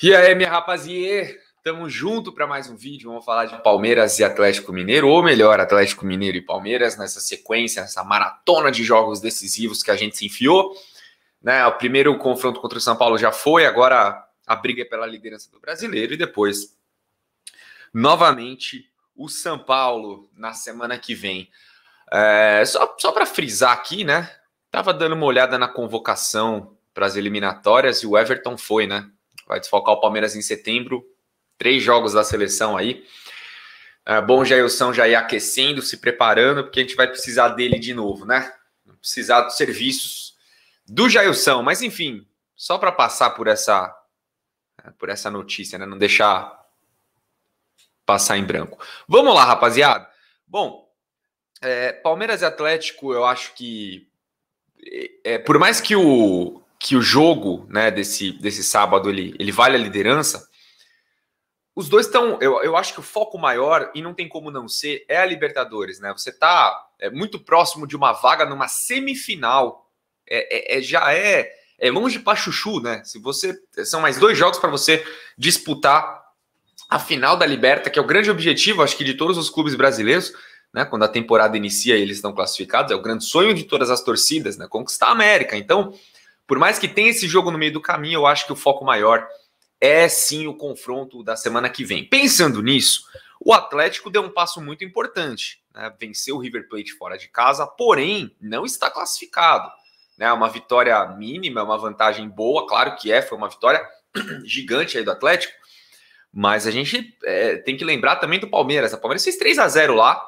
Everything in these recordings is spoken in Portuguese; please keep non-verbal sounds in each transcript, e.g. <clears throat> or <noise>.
E aí, minha rapaziê, tamo junto para mais um vídeo. Vamos falar de Palmeiras e Atlético Mineiro, ou melhor, Atlético Mineiro e Palmeiras nessa sequência, nessa maratona de jogos decisivos que a gente se enfiou. Né? O primeiro confronto contra o São Paulo já foi, agora a briga é pela liderança do brasileiro e depois, novamente, o São Paulo na semana que vem. É, só só para frisar aqui, né? Tava dando uma olhada na convocação para as eliminatórias e o Everton foi, né? vai desfocar o Palmeiras em setembro. Três jogos da seleção aí. É bom Jailson já ir aquecendo, se preparando, porque a gente vai precisar dele de novo, né? Precisar dos serviços do Jailson. Mas enfim, só para passar por essa é, por essa notícia, né? Não deixar passar em branco. Vamos lá, rapaziada. Bom, é, Palmeiras e Atlético, eu acho que é, por mais que o que o jogo né, desse, desse sábado ele, ele vale a liderança, os dois estão. Eu, eu acho que o foco maior, e não tem como não ser, é a Libertadores, né? Você está é, muito próximo de uma vaga numa semifinal. É, é, é já é, é longe para chuchu, né? Se você são mais dois jogos para você disputar a final da Liberta, que é o grande objetivo, acho que de todos os clubes brasileiros, né? Quando a temporada inicia, eles estão classificados, é o grande sonho de todas as torcidas, né? Conquistar a América. Então, por mais que tenha esse jogo no meio do caminho, eu acho que o foco maior é sim o confronto da semana que vem. Pensando nisso, o Atlético deu um passo muito importante, né? venceu o River Plate fora de casa, porém não está classificado. Né? É uma vitória mínima, é uma vantagem boa, claro que é, foi uma vitória <clears throat> gigante aí do Atlético, mas a gente é, tem que lembrar também do Palmeiras. O né? Palmeiras fez 3 a 0 lá,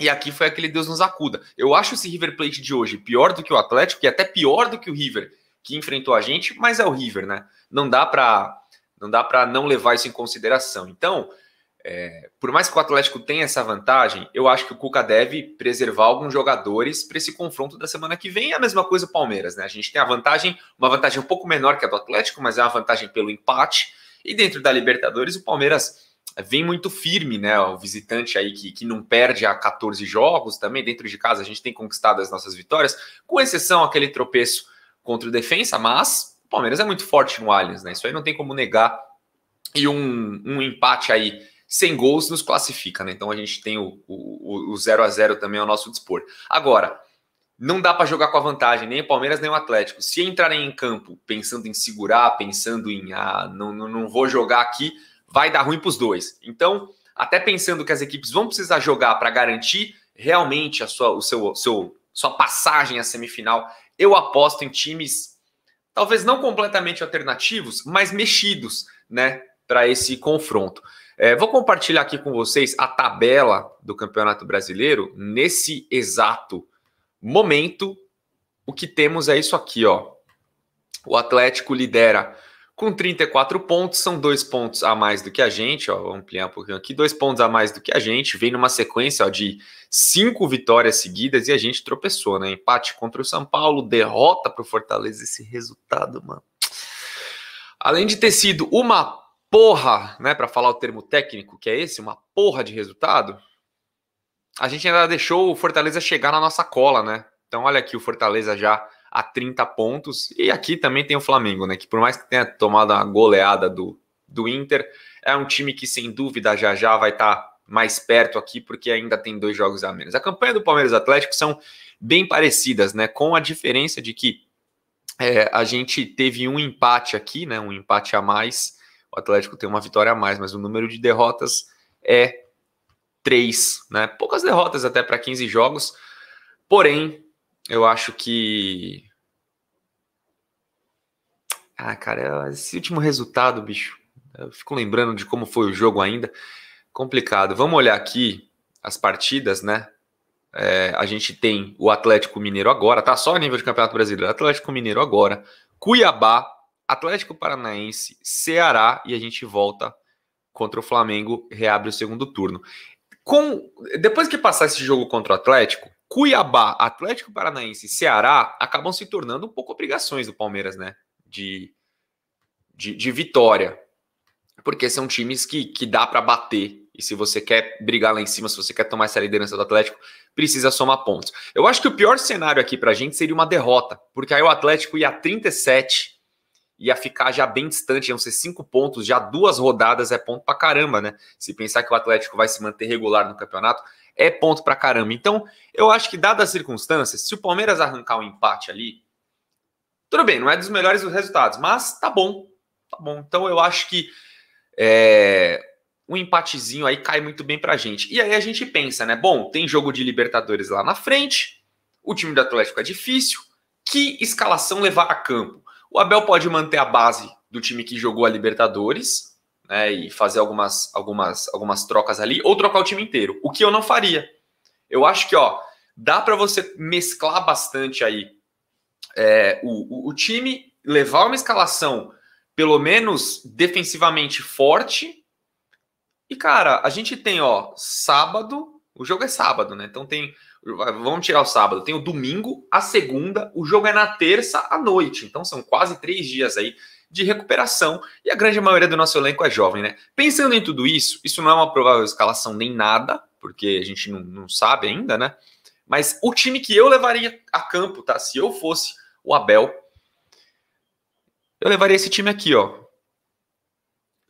e aqui foi aquele Deus nos acuda. Eu acho esse River Plate de hoje pior do que o Atlético e até pior do que o River que enfrentou a gente, mas é o River, né? Não dá para não dá para não levar isso em consideração. Então, é, por mais que o Atlético tenha essa vantagem, eu acho que o Cuca deve preservar alguns jogadores para esse confronto da semana que vem. É a mesma coisa o Palmeiras, né? A gente tem a vantagem, uma vantagem um pouco menor que a do Atlético, mas é uma vantagem pelo empate. E dentro da Libertadores, o Palmeiras vem muito firme, né? O visitante aí que, que não perde há 14 jogos também. Dentro de casa, a gente tem conquistado as nossas vitórias, com exceção aquele tropeço contra o defensa, mas o Palmeiras é muito forte no Allianz, né? Isso aí não tem como negar. E um, um empate aí sem gols nos classifica, né? Então a gente tem o, o, o 0 a 0 também ao nosso dispor. Agora, não dá para jogar com a vantagem, nem o Palmeiras nem o Atlético. Se entrarem em campo pensando em segurar, pensando em ah, não, não, não vou jogar aqui, vai dar ruim para os dois. Então, até pensando que as equipes vão precisar jogar para garantir realmente a sua, o seu, seu sua passagem à semifinal. Eu aposto em times talvez não completamente alternativos, mas mexidos, né, para esse confronto. É, vou compartilhar aqui com vocês a tabela do Campeonato Brasileiro nesse exato momento. O que temos é isso aqui, ó. O Atlético lidera com 34 pontos, são dois pontos a mais do que a gente, ó, vou ampliar um pouquinho aqui, dois pontos a mais do que a gente, vem numa sequência ó, de cinco vitórias seguidas e a gente tropeçou, né? Empate contra o São Paulo, derrota para o Fortaleza, esse resultado, mano. Além de ter sido uma porra, né, para falar o termo técnico, que é esse, uma porra de resultado, a gente ainda deixou o Fortaleza chegar na nossa cola, né? Então olha aqui o Fortaleza já a 30 pontos. E aqui também tem o Flamengo, né? Que por mais que tenha tomado a goleada do, do Inter, é um time que sem dúvida já já vai estar tá mais perto aqui, porque ainda tem dois jogos a menos. A campanha do Palmeiras Atlético são bem parecidas, né? Com a diferença de que é, a gente teve um empate aqui, né? Um empate a mais. O Atlético tem uma vitória a mais, mas o número de derrotas é três, né? Poucas derrotas até para 15 jogos. Porém, eu acho que. Ah, cara, é, esse último resultado, bicho. Eu fico lembrando de como foi o jogo ainda. Complicado. Vamos olhar aqui as partidas, né? É, a gente tem o Atlético Mineiro agora, tá? Só a nível de Campeonato Brasileiro. Atlético Mineiro agora, Cuiabá, Atlético Paranaense, Ceará e a gente volta contra o Flamengo, reabre o segundo turno. Com, depois que passar esse jogo contra o Atlético, Cuiabá, Atlético Paranaense e Ceará acabam se tornando um pouco obrigações do Palmeiras, né? De, de, de vitória. Porque são times que, que dá para bater. E se você quer brigar lá em cima, se você quer tomar essa liderança do Atlético, precisa somar pontos. Eu acho que o pior cenário aqui para a gente seria uma derrota, porque aí o Atlético ia 37 ia ficar já é bem distante, iam ser cinco pontos, já duas rodadas é ponto pra caramba, né? Se pensar que o Atlético vai se manter regular no campeonato, é ponto pra caramba. Então, eu acho que, dadas as circunstâncias, se o Palmeiras arrancar um empate ali, tudo bem, não é dos melhores dos resultados, mas tá bom, tá bom. Então, eu acho que é, um empatezinho aí cai muito bem pra gente. E aí a gente pensa, né? Bom, tem jogo de Libertadores lá na frente, o time do Atlético é difícil, que escalação levar a campo? O Abel pode manter a base do time que jogou a Libertadores, né, e fazer algumas, algumas, algumas trocas ali, ou trocar o time inteiro, o que eu não faria. Eu acho que, ó, dá para você mesclar bastante aí é, o, o, o time, levar uma escalação pelo menos defensivamente forte. E, cara, a gente tem, ó, sábado, o jogo é sábado, né? Então tem Vamos tirar o sábado. Tem o domingo, a segunda, o jogo é na terça à noite. Então são quase três dias aí de recuperação e a grande maioria do nosso elenco é jovem, né? Pensando em tudo isso, isso não é uma provável escalação nem nada, porque a gente não, não sabe ainda, né? Mas o time que eu levaria a campo, tá? Se eu fosse o Abel, eu levaria esse time aqui, ó.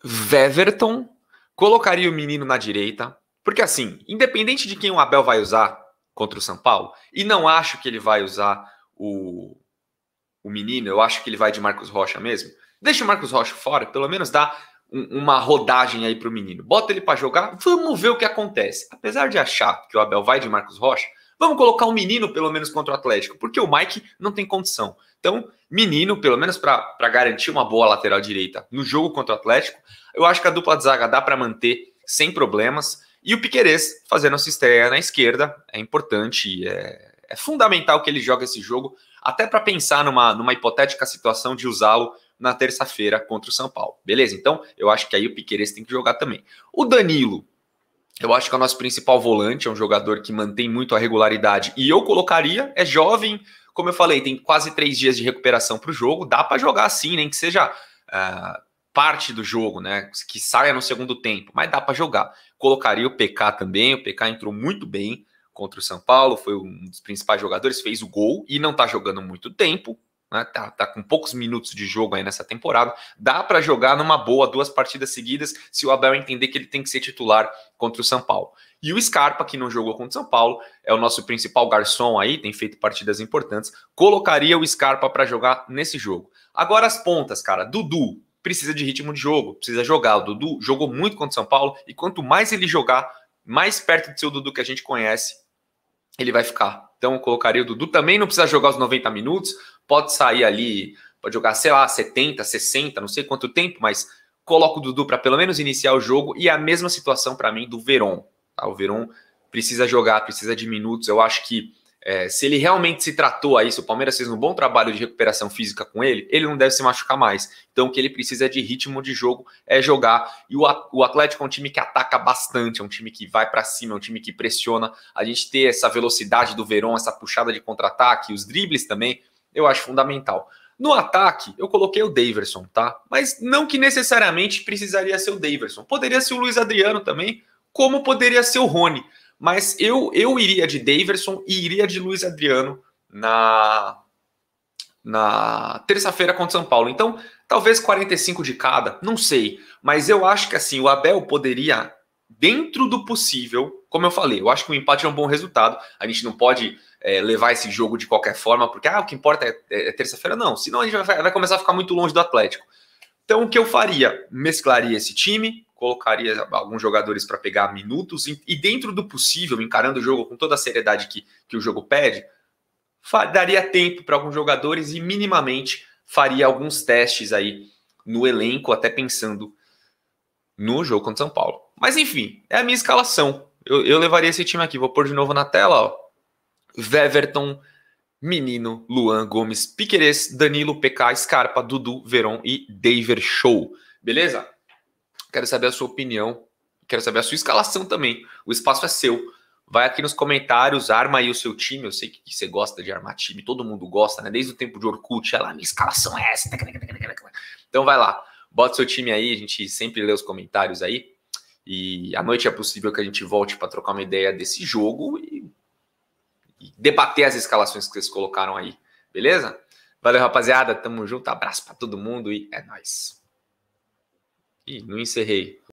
Veverton, colocaria o menino na direita, porque assim, independente de quem o Abel vai usar, contra o São Paulo. E não acho que ele vai usar o, o menino, eu acho que ele vai de Marcos Rocha mesmo. Deixa o Marcos Rocha fora, pelo menos dá um, uma rodagem aí para o menino. Bota ele para jogar, vamos ver o que acontece. Apesar de achar que o Abel vai de Marcos Rocha, vamos colocar o um menino pelo menos contra o Atlético, porque o Mike não tem condição. Então, menino, pelo menos para garantir uma boa lateral direita no jogo contra o Atlético, eu acho que a dupla de zaga dá para manter sem problemas. E o Piquerez fazendo a sua estreia na esquerda. É importante, é, é fundamental que ele jogue esse jogo, até para pensar numa, numa hipotética situação de usá-lo na terça-feira contra o São Paulo. Beleza? Então, eu acho que aí o Piquerez tem que jogar também. O Danilo, eu acho que é o nosso principal volante, é um jogador que mantém muito a regularidade. E eu colocaria, é jovem, como eu falei, tem quase três dias de recuperação para o jogo. Dá para jogar assim, nem que seja uh, parte do jogo, né? Que saia no segundo tempo, mas dá para jogar. Colocaria o PK também, o PK entrou muito bem contra o São Paulo, foi um dos principais jogadores, fez o gol e não está jogando muito tempo, né? Tá, tá, com poucos minutos de jogo aí nessa temporada. Dá para jogar numa boa duas partidas seguidas se o Abel entender que ele tem que ser titular contra o São Paulo. E o Scarpa, que não jogou contra o São Paulo, é o nosso principal garçom aí, tem feito partidas importantes. Colocaria o Scarpa para jogar nesse jogo. Agora as pontas, cara. Dudu, precisa de ritmo de jogo, precisa jogar. O Dudu jogou muito contra o São Paulo e quanto mais ele jogar, mais perto de ser o Dudu que a gente conhece, ele vai ficar. Então eu colocaria o Dudu também não precisa jogar os 90 minutos, pode sair ali, pode jogar, sei lá, 70, 60, não sei quanto tempo, mas coloca o Dudu para pelo menos iniciar o jogo e é a mesma situação para mim do Verón Tá? O Verón precisa jogar, precisa de minutos. Eu acho que é, se ele realmente se tratou a isso, o Palmeiras fez um bom trabalho de recuperação física com ele, ele não deve se machucar mais. Então, o que ele precisa é de ritmo de jogo é jogar. E o, o Atlético é um time que ataca bastante, é um time que vai para cima, é um time que pressiona. A gente ter essa velocidade do Verón, essa puxada de contra-ataque, os dribles também, eu acho fundamental. No ataque, eu coloquei o Daverson, tá? Mas não que necessariamente precisaria ser o Daverson. Poderia ser o Luiz Adriano também, como poderia ser o Rony. Mas eu, eu iria de Daverson e iria de Luiz Adriano na, na terça-feira contra São Paulo. Então, talvez 45 de cada, não sei. Mas eu acho que assim, o Abel poderia, dentro do possível, como eu falei, eu acho que o empate é um bom resultado. A gente não pode é, levar esse jogo de qualquer forma, porque ah, o que importa é, é, é terça-feira, não. Senão a gente vai, vai começar a ficar muito longe do Atlético. Então, o que eu faria? Mesclaria esse time, colocaria alguns jogadores para pegar minutos e, dentro do possível, encarando o jogo com toda a seriedade que, que o jogo pede, daria tempo para alguns jogadores e minimamente faria alguns testes aí no elenco, até pensando no jogo contra São Paulo. Mas enfim, é a minha escalação. Eu, eu levaria esse time aqui. Vou pôr de novo na tela, ó. Veverton, Menino, Luan Gomes, Piqueres Danilo, PK, Scarpa, Dudu, Veron e Daver Show. Beleza? Quero saber a sua opinião. Quero saber a sua escalação também. O espaço é seu. Vai aqui nos comentários, arma aí o seu time. Eu sei que você gosta de armar time, todo mundo gosta, né? Desde o tempo de Orkut, ela, minha escalação é essa. Então vai lá, bota seu time aí, a gente sempre lê os comentários aí. E à noite é possível que a gente volte para trocar uma ideia desse jogo e... e, debater as escalações que vocês colocaram aí, beleza? Valeu, rapaziada. Tamo junto, abraço para todo mundo e é nóis. Ih, não encerrei.